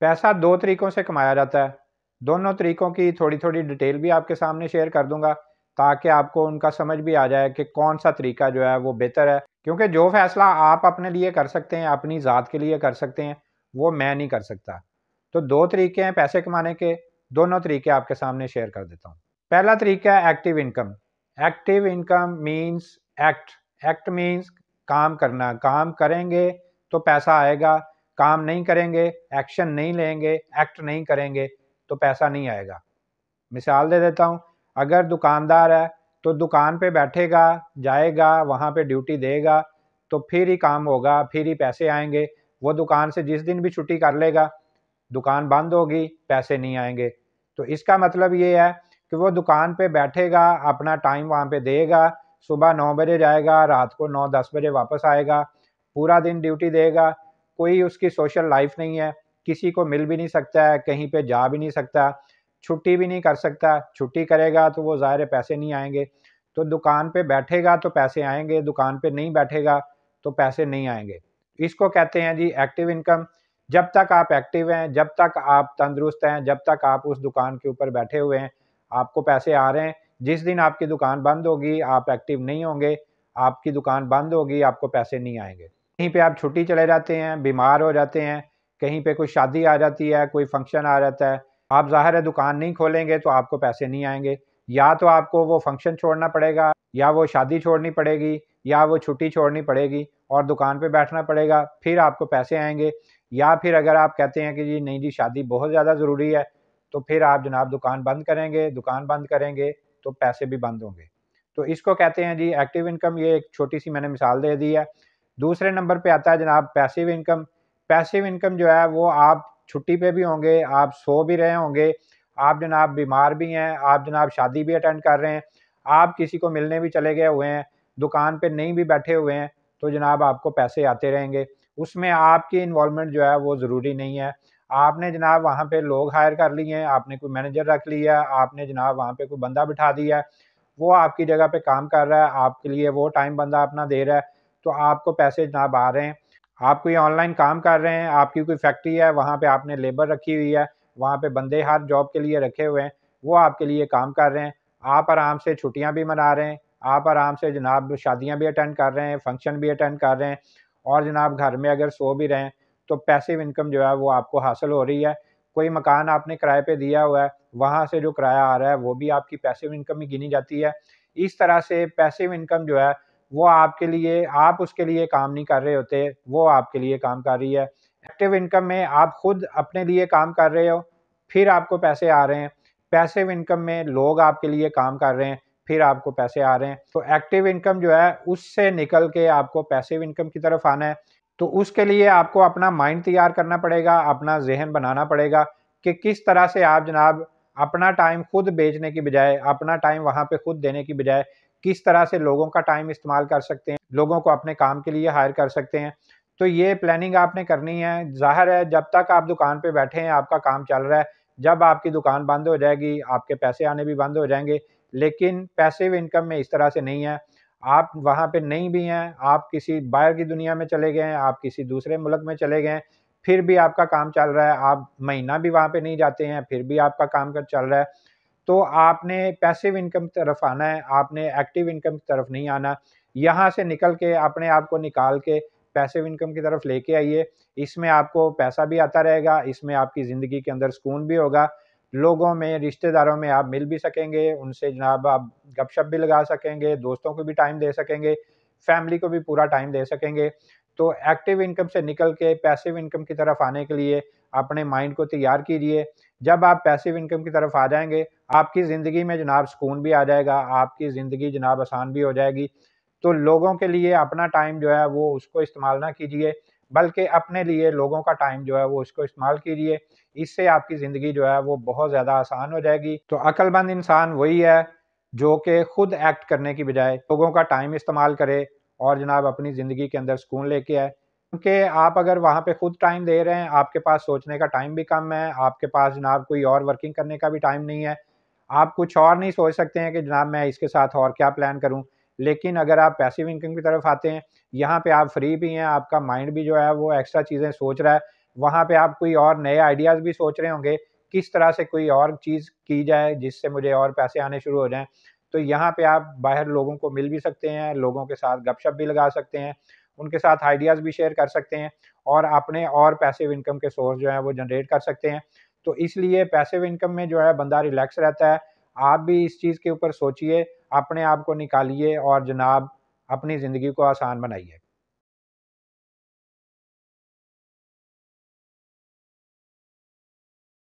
पैसा दो तरीक़ों से कमाया जाता है दोनों तरीक़ों की थोड़ी थोड़ी डिटेल भी आपके सामने शेयर कर दूंगा ताकि आपको उनका समझ भी आ जाए कि कौन सा तरीका जो है वो बेहतर है क्योंकि जो फैसला आप अपने लिए कर सकते हैं अपनी ज़ात के लिए कर सकते हैं वो मैं नहीं कर सकता तो दो तरीके हैं पैसे कमाने के दोनों तरीके आपके सामने शेयर कर देता हूँ पहला तरीका है active income active income means act act means काम करना काम करेंगे तो पैसा आएगा काम नहीं करेंगे एक्शन नहीं लेंगे एक्ट नहीं करेंगे तो पैसा नहीं आएगा मिसाल दे देता हूँ अगर दुकानदार है तो दुकान पे बैठेगा जाएगा वहाँ पे ड्यूटी देगा तो फिर ही काम होगा फिर ही पैसे आएंगे वो दुकान से जिस दिन भी छुट्टी कर लेगा दुकान बंद होगी पैसे नहीं आएंगे तो इसका मतलब ये है कि वो दुकान पे बैठेगा अपना टाइम वहाँ पे देगा सुबह नौ बजे जाएगा रात को नौ दस बजे वापस आएगा पूरा दिन ड्यूटी देगा कोई उसकी सोशल लाइफ नहीं है किसी को मिल भी नहीं सकता है कहीं पे जा भी नहीं सकता छुट्टी भी नहीं कर सकता छुट्टी करेगा तो वो ज़ाहिर पैसे नहीं आएंगे तो दुकान पे बैठेगा तो पैसे आएंगे दुकान पे नहीं बैठेगा तो पैसे नहीं आएंगे इसको कहते हैं जी एक्टिव इनकम जब तक आप एक्टिव हैं जब तक आप तंदुरुस्त हैं जब तक आप उस दुकान के ऊपर बैठे हुए हैं आपको पैसे आ रहे हैं जिस दिन आपकी दुकान बंद होगी आप एक्टिव नहीं होंगे आपकी दुकान बंद होगी आपको पैसे नहीं आएंगे कहीं पे आप छुट्टी चले जाते हैं बीमार हो जाते हैं कहीं पे कोई शादी आ जाती है कोई फंक्शन आ जाता है आप ज़ाहिर है दुकान नहीं खोलेंगे तो आपको पैसे नहीं आएंगे या तो आपको वो फंक्शन छोड़ना पड़ेगा या वो शादी छोड़नी पड़ेगी या वो छुट्टी छोड़नी पड़ेगी और दुकान पे बैठना पड़ेगा फिर आपको पैसे आएंगे या फिर अगर आप कहते हैं कि जी नहीं जी शादी बहुत ज़्यादा ज़रूरी है तो फिर आप जनाब दुकान बंद करेंगे दुकान बंद करेंगे तो पैसे भी बंद होंगे तो इसको कहते हैं जी एक्टिव इनकम ये एक छोटी सी मैंने मिसाल दे दी है दूसरे नंबर पे आता है जनाब पैसिव इनकम पैसिव इनकम जो है वो आप छुट्टी पे भी होंगे आप सो भी रहे होंगे आप जनाब बीमार भी हैं आप जनाब शादी भी अटेंड कर रहे हैं आप किसी को मिलने भी चले गए हुए हैं दुकान पर नहीं भी बैठे हुए हैं तो जनाब आपको पैसे आते रहेंगे उसमें आपकी इन्वॉलमेंट जो है वो ज़रूरी नहीं है आपने जनाब वहाँ पे लोग हायर कर लिए हैं आपने कोई मैनेजर रख लिया है आपने जनाब वहाँ पे कोई बंदा बिठा दिया है वो आपकी जगह पे काम कर रहा है आपके लिए वो टाइम बंदा अपना दे रहा है तो आपको पैसे ना बाहर हैं आप कोई ऑनलाइन काम कर रहे हैं आपकी कोई फैक्ट्री है वहाँ पे आपने लेबर रखी हुई है वहाँ पे बंदे हर जॉब के लिए रखे हुए हैं वो आपके लिए काम कर रहे हैं आप आराम से छुट्टियाँ भी मना रहे हैं आप आराम से जनाब शादियाँ भी अटेंड कर रहे हैं फंक्शन भी अटेंड कर रहे हैं और जनाब घर में अगर सो भी रहे हैं तो पैसिव इनकम जो है वो आपको हासिल हो रही है कोई मकान आपने किराए पर दिया हुआ है वहाँ से जो किराया आ रहा है वो भी आपकी पैसिव इनकम ही गिनी जाती है इस तरह से पैसिव इनकम जो है वो आपके लिए आप उसके लिए काम नहीं कर रहे होते वो आपके लिए काम कर रही है एक्टिव इनकम में आप खुद अपने लिए काम कर रहे हो फिर आपको पैसे आ रहे हैं पैसिव इनकम में लोग आपके लिए काम कर रहे हैं फिर आपको पैसे आ रहे हैं तो एक्टिव इनकम जो है उससे निकल के आपको पैसिव इनकम की तरफ आना है तो उसके लिए आपको अपना माइंड तैयार करना पड़ेगा अपना जहन बनाना पड़ेगा कि किस तरह से आप जनाब अपना टाइम खुद बेचने की बजाय अपना टाइम वहाँ पे खुद देने की बजाय किस तरह से लोगों का टाइम इस्तेमाल कर सकते हैं लोगों को अपने काम के लिए हायर कर सकते हैं तो ये प्लानिंग आपने करनी है जाहिर है जब तक आप दुकान पर बैठे हैं आपका काम चल रहा है जब आपकी दुकान बंद हो जाएगी आपके पैसे आने भी बंद हो जाएंगे लेकिन पैसिव इनकम में इस तरह से नहीं है आप वहाँ पे नहीं भी हैं आप किसी बाहर की दुनिया में चले गए हैं आप किसी दूसरे मुल्क में चले गए हैं फिर भी आपका काम चल रहा है आप महीना भी वहाँ पे नहीं जाते हैं फिर भी आपका काम चल रहा है तो आपने पैसिव इनकम की तरफ आना है आपने एक्टिव इनकम की तरफ नहीं आना यहाँ से निकल के अपने आप को निकाल के पैसिव इनकम की तरफ लेके आइए इसमें आपको पैसा भी आता रहेगा इसमें आपकी ज़िंदगी के अंदर सुकून भी होगा लोगों में रिश्तेदारों में आप मिल भी सकेंगे उनसे जनाब आप गपशप भी लगा सकेंगे दोस्तों को भी टाइम दे सकेंगे फैमिली को भी पूरा टाइम दे सकेंगे तो एक्टिव इनकम से निकल के पैसिव इनकम की तरफ आने के लिए अपने माइंड को तैयार कीजिए जब आप पैसिव इनकम की तरफ आ जाएंगे आपकी ज़िंदगी में जनाब सुकून भी आ जाएगा आपकी ज़िंदगी जनाब आसान भी हो जाएगी तो लोगों के लिए अपना टाइम जो है वो उसको इस्तेमाल ना कीजिए बल्कि अपने लिए लोगों का टाइम जो है वो उसको इस्तेमाल कीजिए इससे आपकी ज़िंदगी जो है वो बहुत ज़्यादा आसान हो जाएगी तो अक्लमंद इंसान वही है जो कि खुद एक्ट करने की बजाय लोगों का टाइम इस्तेमाल करे और जनाब अपनी ज़िंदगी के अंदर सुकून लेके आए क्योंकि आप अगर वहाँ पे खुद टाइम दे रहे हैं आपके पास सोचने का टाइम भी कम है आपके पास जनाब कोई और वर्किंग करने का भी टाइम नहीं है आप कुछ और नहीं सोच सकते हैं कि जनाब मैं इसके साथ और क्या प्लान करूँ लेकिन अगर आप पैसिव इनकम की तरफ आते हैं यहाँ पर आप फ्री भी हैं आपका माइंड भी जो है वो एक्स्ट्रा चीज़ें सोच रहा है वहाँ पर आप कोई और नए आइडियाज़ भी सोच रहे होंगे किस तरह से कोई और चीज़ की जाए जिससे मुझे और पैसे आने शुरू हो जाएं तो यहाँ पे आप बाहर लोगों को मिल भी सकते हैं लोगों के साथ गपशप भी लगा सकते हैं उनके साथ आइडियाज़ भी शेयर कर सकते हैं और अपने और पैसिव इनकम के सोर्स जो है वो जनरेट कर सकते हैं तो इसलिए पैसिव इनकम में जो है बंदा रिलैक्स रहता है आप भी इस चीज़ के ऊपर सोचिए अपने आप को निकालिए और जनाब अपनी ज़िंदगी को आसान बनाइए